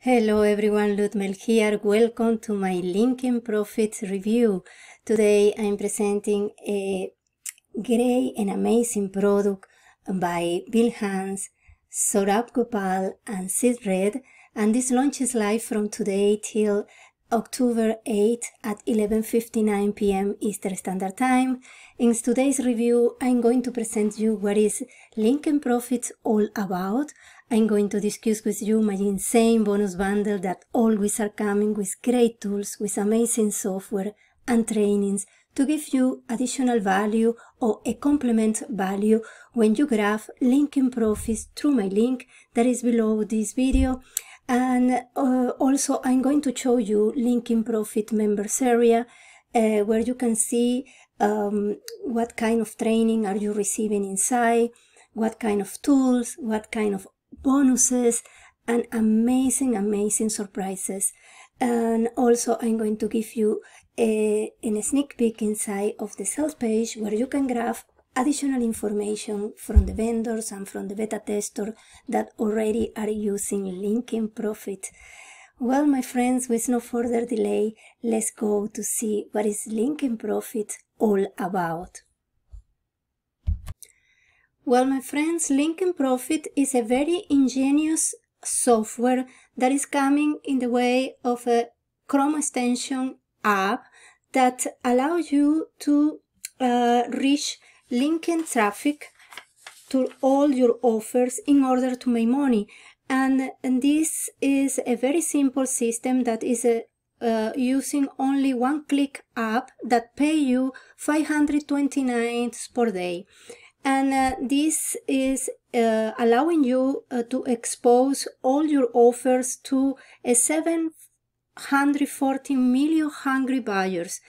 Hello everyone, Ludmel here. Welcome to my Lincoln Profits review. Today I'm presenting a great and amazing product by Bill Hans, Sorab Gopal and Sid Red and this launches live from today till October 8 at 11.59 p.m. Eastern Standard Time. In today's review, I'm going to present you what is Lincoln Profits all about I'm going to discuss with you my insane bonus bundle that always are coming with great tools, with amazing software and trainings to give you additional value or a complement value when you graph LinkedIn profits through my link that is below this video. And uh, also I'm going to show you LinkedIn profit members area uh, where you can see um, what kind of training are you receiving inside, what kind of tools, what kind of bonuses and amazing, amazing surprises. And also I'm going to give you a, a sneak peek inside of the sales page where you can grab additional information from the vendors and from the beta tester that already are using Linkin Profit. Well, my friends, with no further delay, let's go to see what is Linkin Profit all about. Well, my friends, Lincoln Profit is a very ingenious software that is coming in the way of a Chrome extension app that allows you to uh, reach Lincoln traffic to all your offers in order to make money. And, and this is a very simple system that is a, uh, uh, using only one click app that pay you 529 per day and uh, this is uh, allowing you uh, to expose all your offers to a 740 million hungry buyers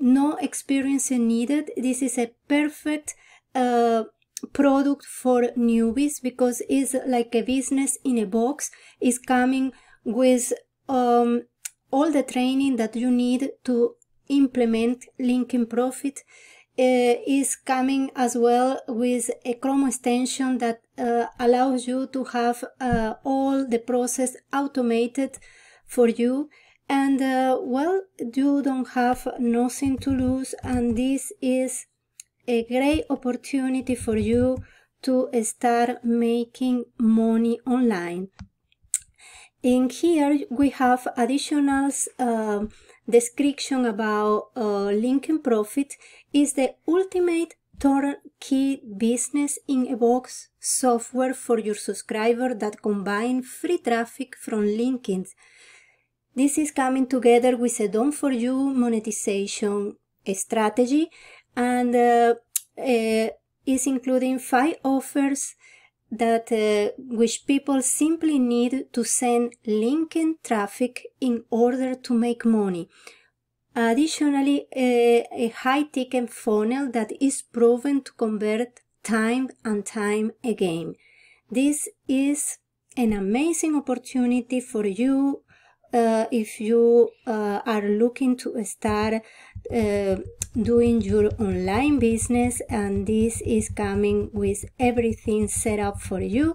no experience needed this is a perfect uh, product for newbies because it's like a business in a box is coming with um, all the training that you need to implement linking profit uh, is coming as well with a Chrome extension that uh, allows you to have uh, all the process automated for you. And uh, well, you don't have nothing to lose, and this is a great opportunity for you to start making money online. In here, we have additional um, description about uh, Lincoln Profit is the ultimate turnkey business in a box software for your subscriber that combine free traffic from LinkedIn. This is coming together with a done for you monetization strategy and uh, uh, is including five offers that uh, which people simply need to send linking traffic in order to make money. Additionally, uh, a, a high ticket funnel that is proven to convert time and time again. This is an amazing opportunity for you uh, if you uh, are looking to start uh, doing your online business and this is coming with everything set up for you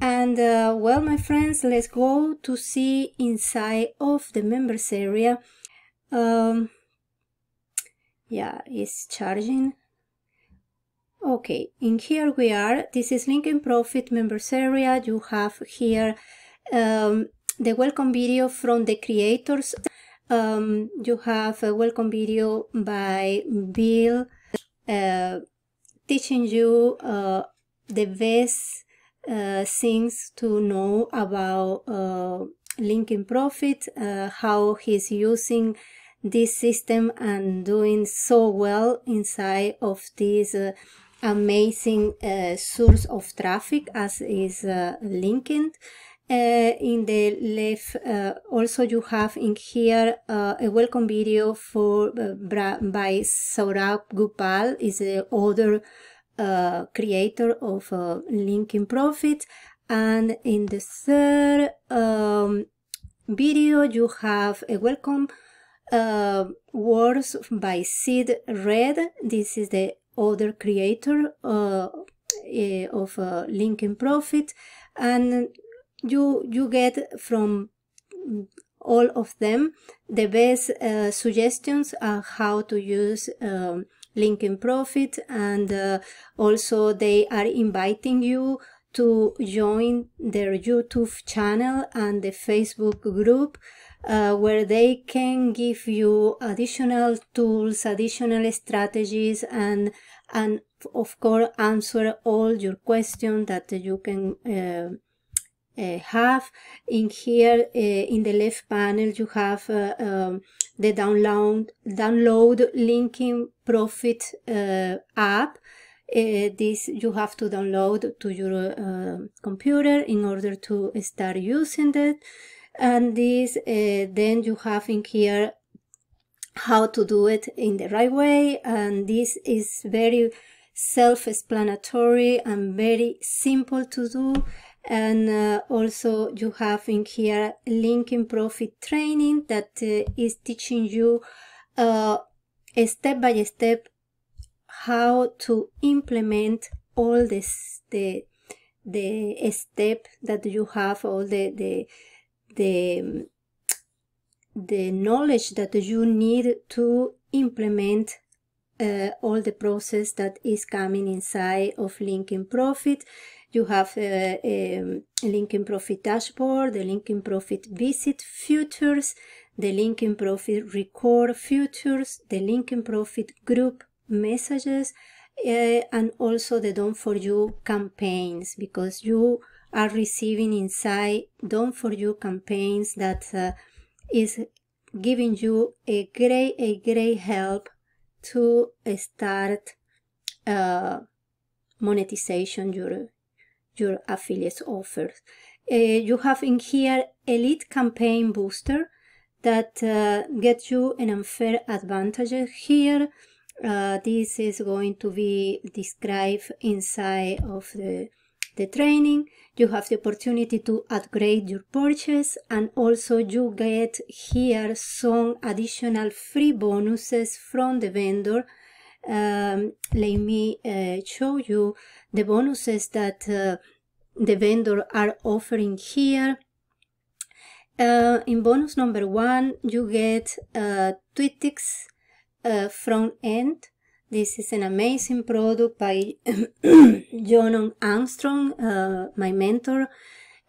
and uh, well my friends let's go to see inside of the members area um, yeah it's charging okay in here we are this is linkedin profit members area you have here um, the welcome video from the creators. Um, you have a welcome video by Bill uh, teaching you uh, the best uh, things to know about uh, Linkin Profit, uh, how he's using this system and doing so well inside of this uh, amazing uh, source of traffic as is uh, LinkedIn. Uh, in the left, uh, also you have in here uh, a welcome video for uh, by Saurabh Gopal, is the other uh, creator of uh, Linking Profit. And in the third um, video, you have a welcome words by Sid Red. This is the other creator eh, of Linking Profit and you you get from all of them the best uh, suggestions on how to use um, LinkedIn Profit, and uh, also they are inviting you to join their YouTube channel and the Facebook group. Uh, where they can give you additional tools, additional strategies, and and of course answer all your questions that you can uh, uh, have. In here, uh, in the left panel, you have uh, um, the download, download linking profit uh, app. Uh, this you have to download to your um, computer in order to start using it. And this, uh, then you have in here how to do it in the right way. And this is very self-explanatory and very simple to do and uh, also you have in here linking profit training that uh, is teaching you uh, step by step how to implement all this the the step that you have all the the the the knowledge that you need to implement uh, all the process that is coming inside of linking profit you have a, uh, a um, Linking Profit dashboard, the LinkedIn Profit visit futures, the LinkedIn Profit record futures, the LinkedIn Profit group messages, uh, and also the Don For You campaigns because you are receiving inside Don For You campaigns that uh, is giving you a great, a great help to start uh, monetization your your affiliates offers. Uh, you have in here Elite Campaign Booster that uh, gets you an unfair advantage here. Uh, this is going to be described inside of the, the training. You have the opportunity to upgrade your purchase and also you get here some additional free bonuses from the vendor um, let me uh, show you the bonuses that uh, the vendor are offering here. Uh, in bonus number one, you get uh, Twitix uh, front end. This is an amazing product by John Armstrong, uh, my mentor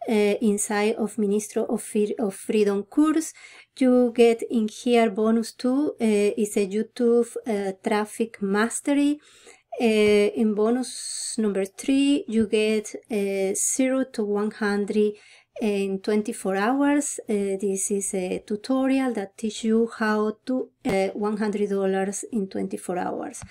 uh, inside of Ministro of, of, Freedom course. You get in here bonus two, uh, is a YouTube uh, traffic mastery. in bonus number three, you get zero to 100 in 24 hours. this is a tutorial that teaches you how to $100 in 24 hours.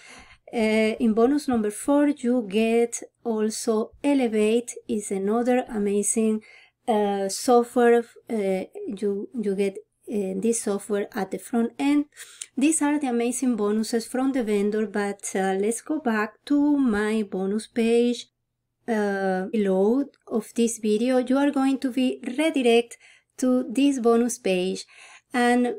Uh, in bonus number four, you get also Elevate is another amazing uh, software. Uh, you you get this software at the front end. These are the amazing bonuses from the vendor. But let's go back to my bonus page below of this video. You are going to be redirected to this bonus page. And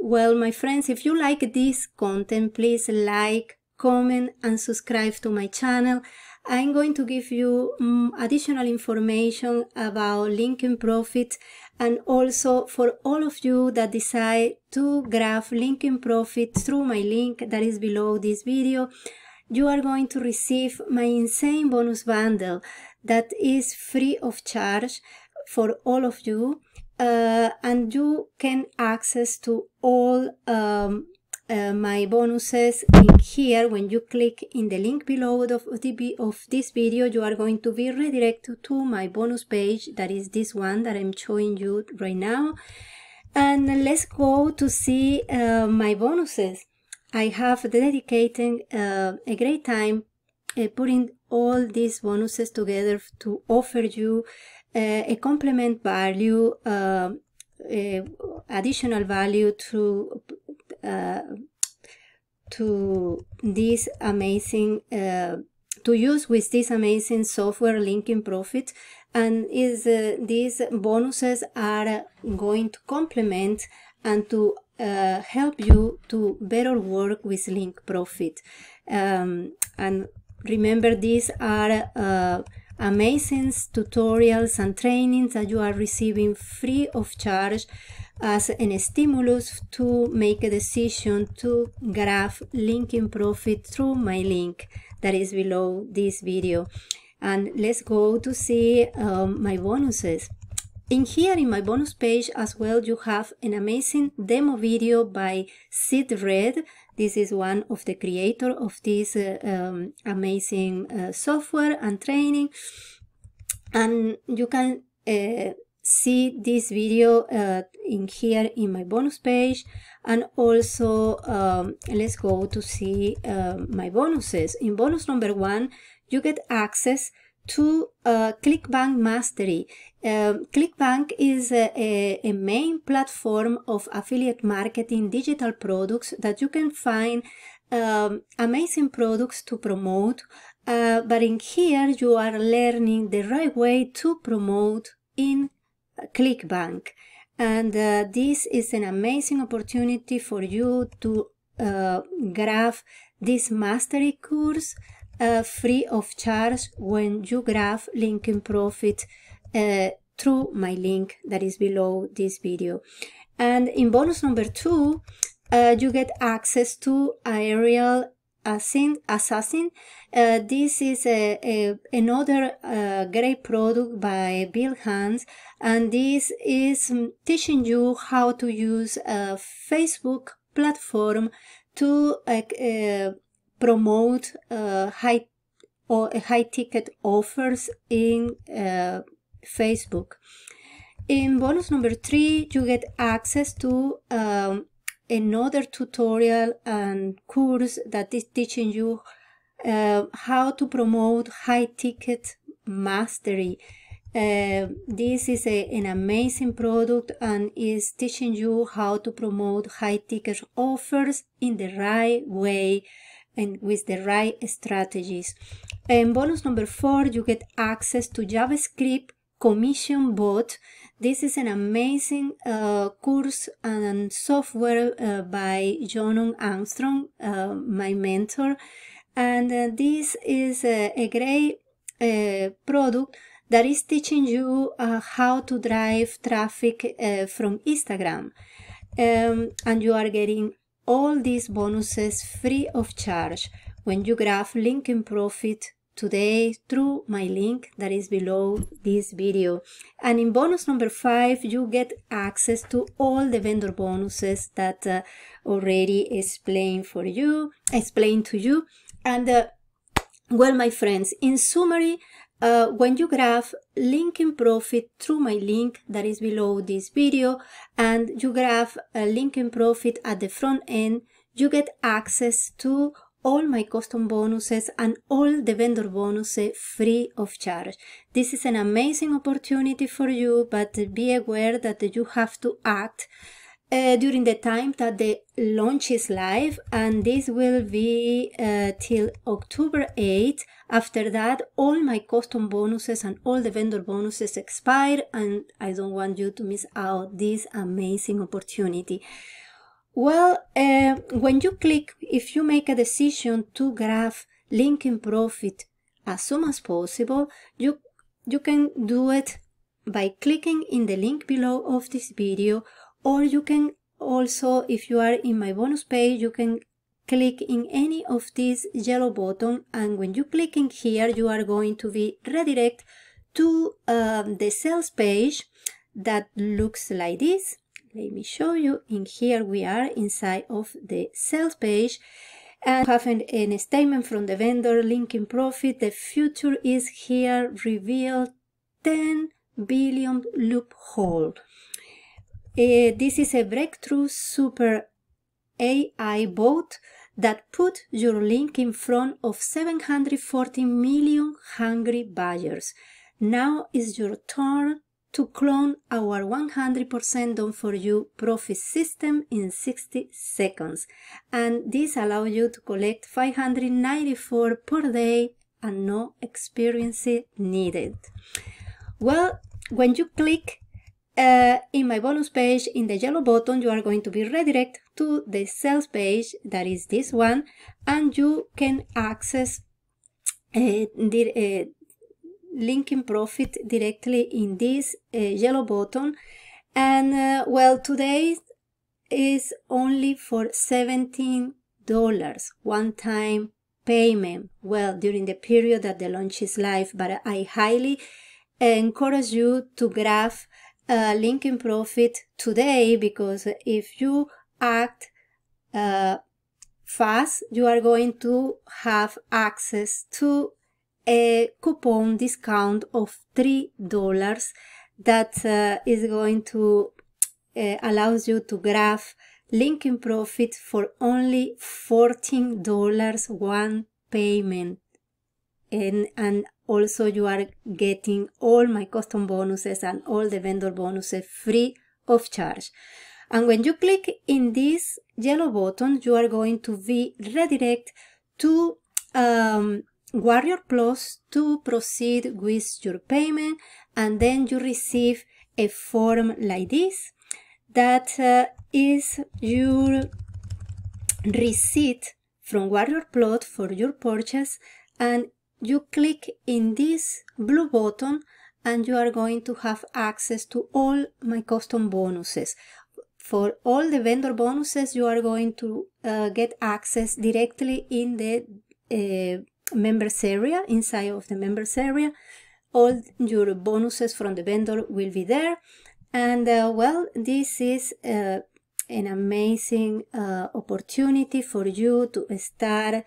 well, my friends, if you like this content, please like comment and subscribe to my channel. I'm going to give you um, additional information about linking profit and also for all of you that decide to graph linking profit through my link that is below this video, you are going to receive my insane bonus bundle that is free of charge for all of you. Uh, and you can access to all um, uh, my bonuses in here when you click in the link below of, the, of this video you are going to be redirected to my bonus page that is this one that I'm showing you right now and let's go to see uh, my bonuses I have dedicated uh, a great time uh, putting all these bonuses together to offer you uh, a complement value additional value to uh, to this amazing uh, to use with this amazing software linking profit and is uh, these bonuses are going to complement and to uh, help you to better work with link profit um, and remember these are uh, amazing tutorials and trainings that you are receiving free of charge as an stimulus to make a decision to graph linking profit through my link that is below this video. And let's go to see um, my bonuses. In here, in my bonus page as well, you have an amazing demo video by Sid Red. This is one of the creator of this uh, um, amazing uh, software and training. And you can uh, see this video uh, in here in my bonus page and also um, let's go to see uh, my bonuses. In bonus number one you get access to uh, ClickBank Mastery. Um, ClickBank is a, a, main platform of affiliate marketing digital products that you can find um, amazing products to promote. Uh, but in here, you are learning the right way to promote in ClickBank. And uh, this is an amazing opportunity for you to uh, grab this mastery course uh, free of charge when you grab LinkedIn Profit uh, through my link that is below this video. And in bonus number two, uh, you get access to aerial Assassin. Assassin. Uh, this is a, a another uh, great product by Bill Hans, and this is teaching you how to use a Facebook platform to uh, promote uh, high or uh, high ticket offers in uh, Facebook. In bonus number three, you get access to um, another tutorial and course that is teaching you uh, how to promote high ticket mastery. Uh, this is a, an amazing product and is teaching you how to promote high ticket offers in the right way and with the right strategies. And bonus number four, you get access to JavaScript commission bot this is an amazing uh, course and software uh, by Jonung Armstrong, uh, my mentor. And uh, this is a, a great uh, product that is teaching you uh, how to drive traffic from Instagram. Um, and you are getting all these bonuses free of charge when you graph LinkedIn profit today through my link that is below this video. And in bonus number five, you get access to all the vendor bonuses that uh, already explained for you, explained to you. And uh, well, my friends, in summary, uh, when you graph linking profit through my link that is below this video and you graph uh, a linking profit at the front end, you get access to all my custom bonuses and all the vendor bonuses free of charge. This is an amazing opportunity for you, but be aware that you have to act uh, during the time that the launch is live and this will be uh, till October 8. After that, all my custom bonuses and all the vendor bonuses expire and I don't want you to miss out this amazing opportunity. Well, uh, when you click, if you make a decision to graph linking profit as soon as possible, you, you can do it by clicking in the link below of this video, or you can also, if you are in my bonus page, you can click in any of these yellow button and when you click in here, you are going to be redirect to um, the sales page that looks like this let me show you in here we are inside of the sales page and have an, statement from the vendor linking profit the future is here revealed 10 billion loophole uh, this is a breakthrough super ai bot that put your link in front of 740 million hungry buyers now is your turn to clone our 100% done for you profit system in 60 seconds. And this allows you to collect 594 per day and no experience needed. Well, when you click uh, in my bonus page in the yellow button, you are going to be redirected to the sales page, that is this one, and you can access uh, the, uh, linking profit directly in this uh, yellow button. And uh, well, today is only for $17, one time payment. Well, during the period that the launch is live, but I highly encourage you to grab uh, linking profit today because if you act uh, fast, you are going to have access to a coupon discount of $3 that uh, is going to uh, allows you to graph linking profit for only $14 one payment and and also you are getting all my custom bonuses and all the vendor bonuses free of charge and when you click in this yellow button you are going to be redirect to um, Warrior Plus to proceed with your payment and then you receive a form like this that uh, is your receipt from Warrior Plot for your purchase and you click in this blue button and you are going to have access to all my custom bonuses. For all the vendor bonuses, you are going to uh, get access directly in the uh, members area, inside of the members area. All your bonuses from the vendor will be there. And uh, well, this is uh, an amazing uh, opportunity for you to start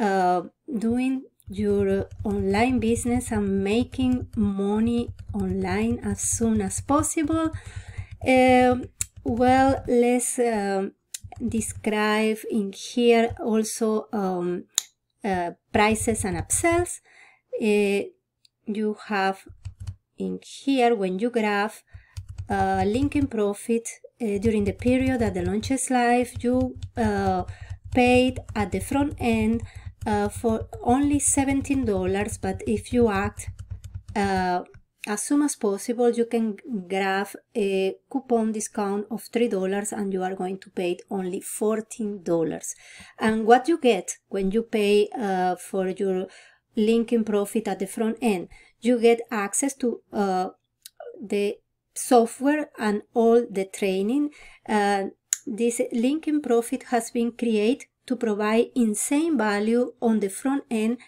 uh, doing your online business and making money online as soon as possible. Um, well, let's um, describe in here also um, uh, prices and upsells. Uh, you have in here when you graph uh, linking profit uh, during the period that the launch is live, you uh, paid at the front end for only $17, but if you act as soon as possible you can grab a coupon discount of $3 and you are going to pay only $14 and what you get when you pay uh, for your linking profit at the front end you get access to uh, the software and all the training uh, this linking profit has been created to provide insane value on the front end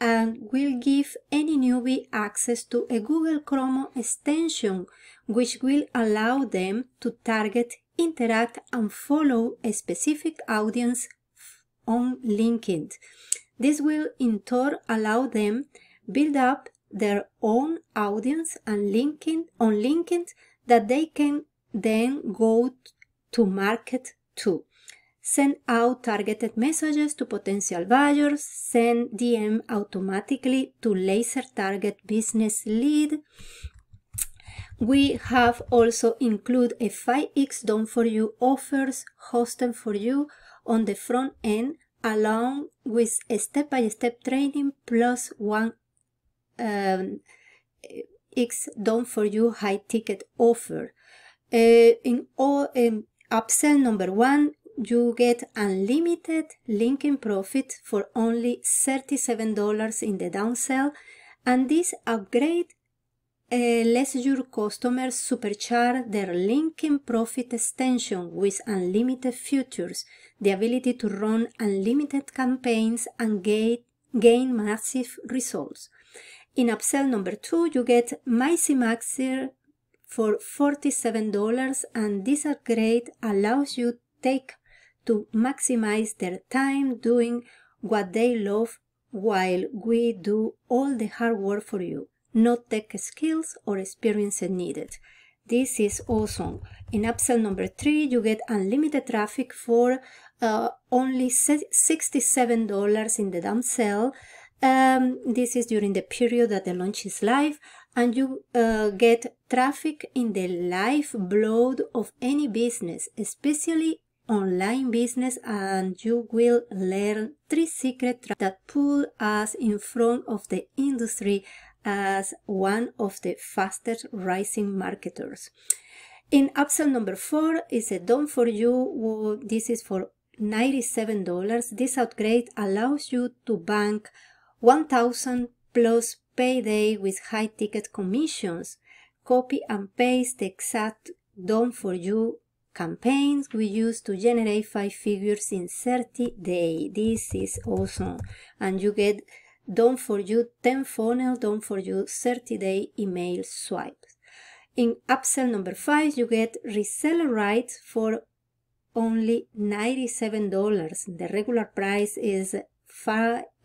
and will give any newbie access to a Google Chrome extension, which will allow them to target, interact, and follow a specific audience on LinkedIn. This will in turn allow them build up their own audience and LinkedIn on LinkedIn that they can then go to market to send out targeted messages to potential buyers, send DM automatically to laser target business lead. We have also include a 5x done for you offers hosted for you on the front end along with a step-by-step -step training plus one um, x done for you high ticket offer. Uh, in all um, upsell number one you get unlimited linking profit for only $37 in the downsell, and this upgrade uh, lets your customers supercharge their linking profit extension with unlimited features, the ability to run unlimited campaigns and gain, gain massive results. In upsell number two, you get Micey Maxir for $47 and this upgrade allows you take to maximize their time doing what they love while we do all the hard work for you. No tech skills or experience needed. This is awesome. In upsell number three, you get unlimited traffic for uh, only $67 in the downsell. Um, this is during the period that the launch is live and you uh, get traffic in the lifeblood of any business, especially online business and you will learn three secrets that put us in front of the industry as one of the fastest rising marketers. In episode number four is a done for you. This is for $97. This upgrade allows you to bank 1000 plus payday with high ticket commissions. Copy and paste the exact done for you campaigns we use to generate five figures in 30 days. This is awesome. And you get done for you 10 funnel, done for you 30 day email swipes. In upsell number five, you get reseller rights for only $97. The regular price is eh,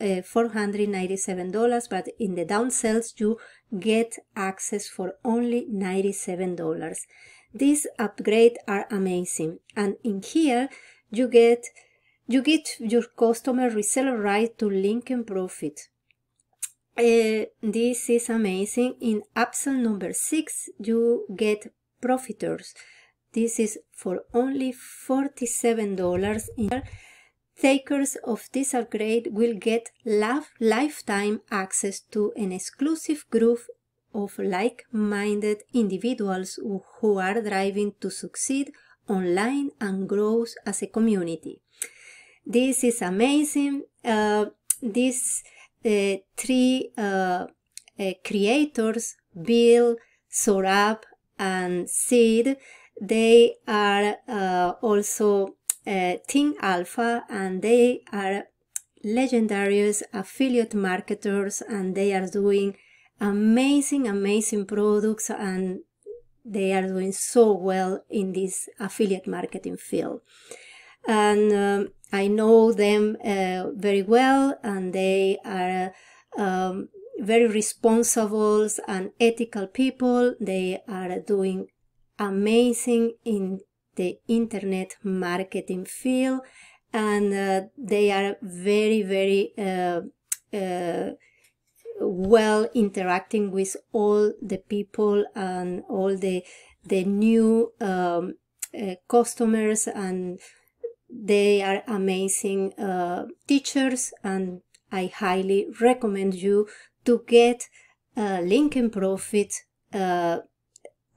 $497, but in the downsells, you get access for only $97. These upgrades are amazing. And in here, you get you get your customer reseller right to link and profit. Uh, this is amazing. In upsell number six, you get profiters. This is for only $47 in Takers of this upgrade will get lifetime access to an exclusive group of like-minded individuals who are driving to succeed online and grow as a community. This is amazing. Uh, these uh, three uh, uh creators, Bill, Sorab, and Sid, they are uh, also uh, Team Alpha and they are legendary affiliate marketers and they are doing amazing, amazing products and they are doing so well in this affiliate marketing field. And um, I know them uh, very well and they are um, very responsible and ethical people. They are doing amazing in the internet marketing field and uh, they are very, very uh, uh well interacting with all the people and all the the new um, uh, customers and they are amazing uh, teachers and I highly recommend you to get uh, Lincoln Profit uh,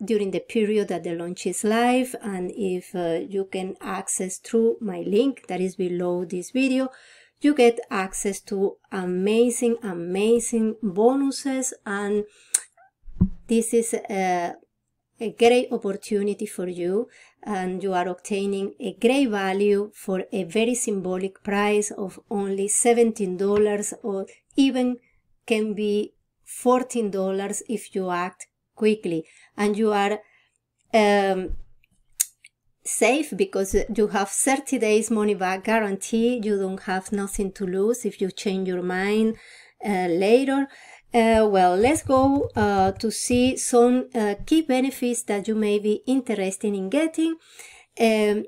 during the period that the launch is live and if uh, you can access through my link that is below this video you get access to amazing, amazing bonuses. And this is a, a great opportunity for you. And you are obtaining a great value for a very symbolic price of only $17 or even can be $14 if you act quickly. And you are um, safe because you have 30 days money back guarantee. You don't have nothing to lose if you change your mind uh, later. Uh, well, let's go uh, to see some uh, key benefits that you may be interested in getting. Um,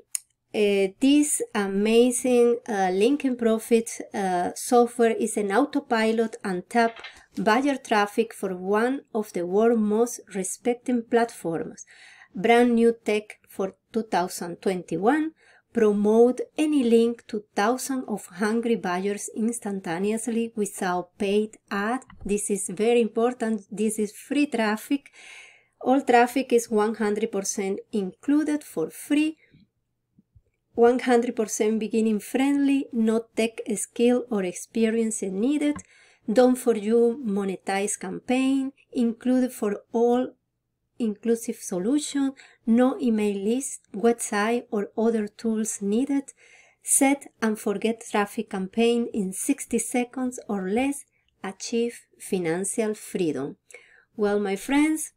uh, this amazing uh, Linkin Profit software is an autopilot and tap buyer traffic for one of the world's most respected platforms. Brand new tech for 2021 promote any link to thousands of hungry buyers instantaneously without paid ad. This is very important. This is free traffic. All traffic is 100% included for free. 100% beginning friendly, no tech skill or experience needed. Done for you monetize campaign, included for all inclusive solution, no email list, website, or other tools needed, set and forget traffic campaign in 60 seconds or less, achieve financial freedom. Well, my friends,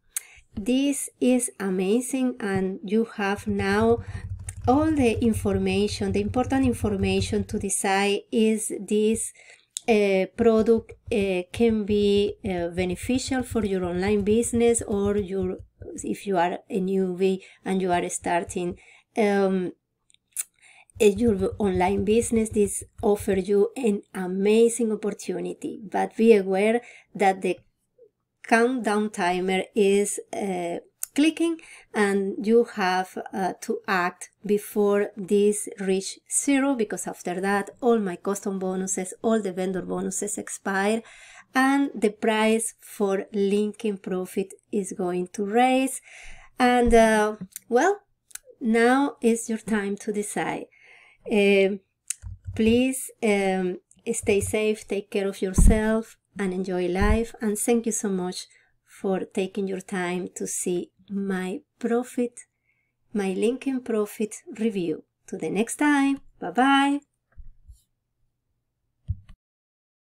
this is amazing and you have now all the information, the important information to decide is this uh, product uh, can be uh, beneficial for your online business or your if you are a newbie and you are starting um, your online business, this offers you an amazing opportunity. But be aware that the countdown timer is uh, clicking and you have uh, to act before this reach zero because after that all my custom bonuses, all the vendor bonuses expire and the price for linking profit is going to raise. And uh, well, now is your time to decide. Uh, please um, stay safe, take care of yourself, and enjoy life. And thank you so much for taking your time to see my profit, my LinkedIn profit review. To the next time. Bye bye.